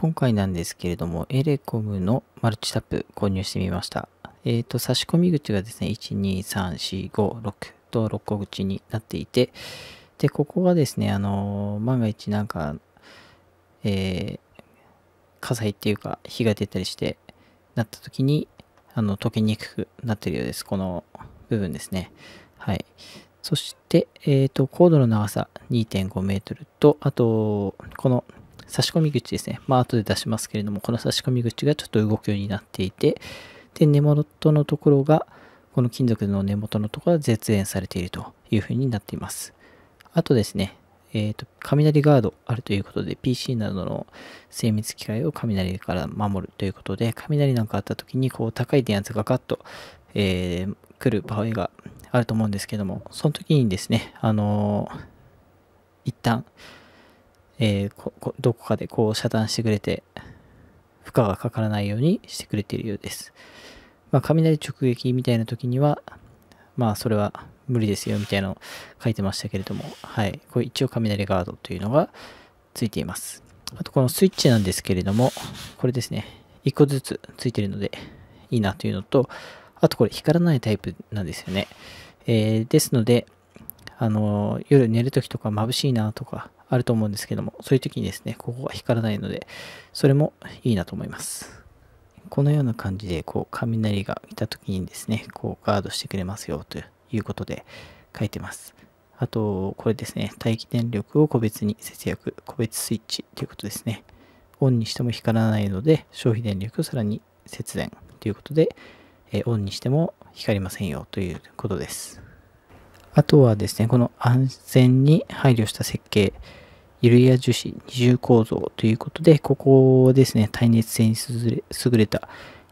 今回なんですけれども、エレコムのマルチタップ購入してみました。えっ、ー、と、差し込み口がですね、1、2、3、4、5、6と6個口になっていて、で、ここがですね、あのー、万が一なんか、えー、火災っていうか、火が出たりして、なった時に、あの、溶けにくくなってるようです。この部分ですね。はい。そして、えっ、ー、と、コードの長さ2.5メートルと、あと、この差し込み口ですね。まあ、後で出しますけれども、この差し込み口がちょっと動くようになっていて、で、根元のところが、この金属の根元のところが絶縁されているというふうになっています。あとですね、えっ、ー、と、雷ガードあるということで、PC などの精密機械を雷から守るということで、雷なんかあった時に、こう、高い電圧がガッと、えー、来る場合があると思うんですけども、その時にですね、あのー、一旦、えー、こどこかでこう遮断してくれて、負荷がかからないようにしてくれているようです。まあ、雷直撃みたいな時には、まあ、それは無理ですよみたいなのを書いてましたけれども、はい。これ一応雷ガードというのがついています。あと、このスイッチなんですけれども、これですね。1個ずつついてるのでいいなというのと、あとこれ光らないタイプなんですよね。えー、ですので、あの、夜寝るときとか眩しいなとか、あると思うんですけども、そういう時にですね、ここが光らないので、それもいいなと思います。このような感じで、こう、雷が来た時にですね、こう、ガードしてくれますよということで書いてます。あと、これですね、待機電力を個別に節約、個別スイッチということですね。オンにしても光らないので、消費電力をさらに節電ということで、えオンにしても光りませんよということです。あとはですね、この安全に配慮した設計、緩や樹脂二重構造ということで、ここですね、耐熱性に優れた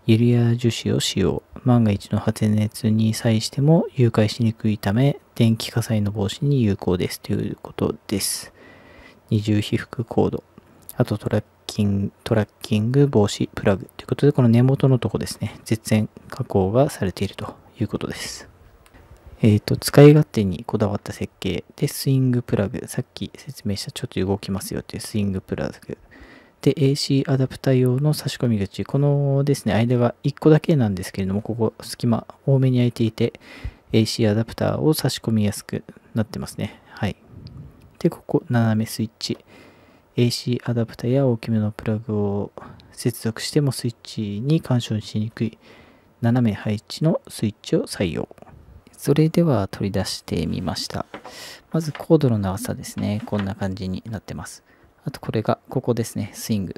緩や樹脂を使用。万が一の発熱に際しても誘拐しにくいため、電気火災の防止に有効ですということです。二重被覆コード。あとトラッキング、トラッキング防止プラグということで、この根元のとこですね、絶縁加工がされているということです。えっ、ー、と、使い勝手にこだわった設計で、スイングプラグ、さっき説明したちょっと動きますよっていうスイングプラグ。で、AC アダプタ用の差し込み口、このですね、間が1個だけなんですけれども、ここ隙間多めに空いていて、AC アダプターを差し込みやすくなってますね。はい。で、ここ斜めスイッチ。AC アダプタや大きめのプラグを接続してもスイッチに干渉しにくい斜め配置のスイッチを採用。それでは取り出してみました。まずコードの長さですね。こんな感じになってます。あとこれが、ここですね。スイング。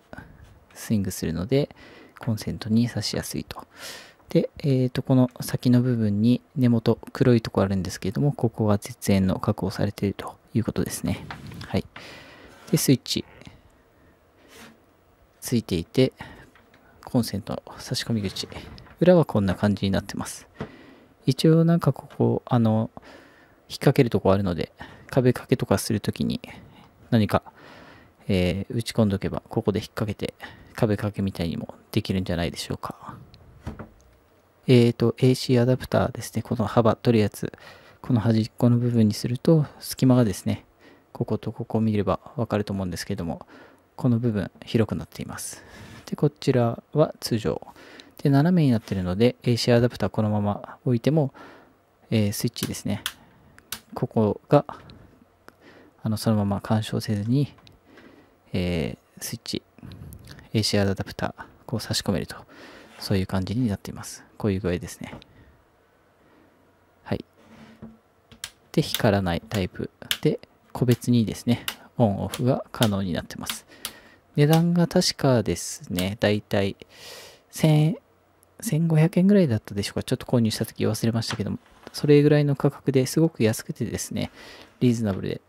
スイングするので、コンセントに挿しやすいと。で、えー、と、この先の部分に根元、黒いとこあるんですけれども、ここは絶縁の確保されているということですね。はい。で、スイッチ。ついていて、コンセントの差し込み口。裏はこんな感じになってます。一応なんかここ、あの、引っ掛けるとこあるので、壁掛けとかするときに何か、えー、打ち込んどけば、ここで引っ掛けて、壁掛けみたいにもできるんじゃないでしょうか。えっ、ー、と、AC アダプターですね。この幅取るやつ。この端っこの部分にすると、隙間がですね、こことここを見ればわかると思うんですけども、この部分広くなっています。で、こちらは通常。で、斜めになってるので AC アダプターこのまま置いても、えー、スイッチですね。ここが、あの、そのまま干渉せずに、えー、スイッチ、AC アダプター、こう差し込めると。そういう感じになっています。こういう具合ですね。はい。で、光らないタイプで、個別にですね、オンオフが可能になってます。値段が確かですね、だいたい1000円、1500円ぐらいだったでしょうか。ちょっと購入した時忘れましたけども、それぐらいの価格ですごく安くてですね、リーズナブルで、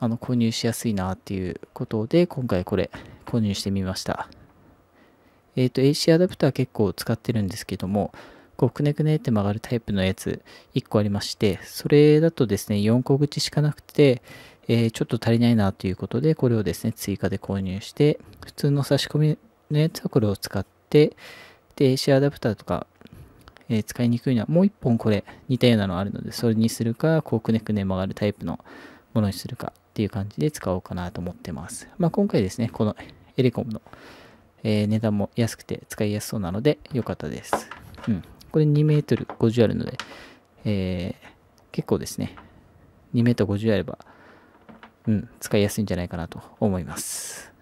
あの、購入しやすいなっていうことで、今回これ購入してみました。えっ、ー、と、AC アダプター結構使ってるんですけども、こう、くねくねって曲がるタイプのやつ1個ありまして、それだとですね、4個口しかなくて、えー、ちょっと足りないなということで、これをですね、追加で購入して、普通の差し込みのやつはこれを使って、で AC アダプターとか、えー、使いにくいのはもう一本これ似たようなのあるのでそれにするかこうくねくね曲がるタイプのものにするかっていう感じで使おうかなと思ってます、まあ、今回ですねこのエレコムの、えー、値段も安くて使いやすそうなので良かったです、うん、これ2 m 50あるので、えー、結構ですね2 m 50あれば、うん、使いやすいんじゃないかなと思います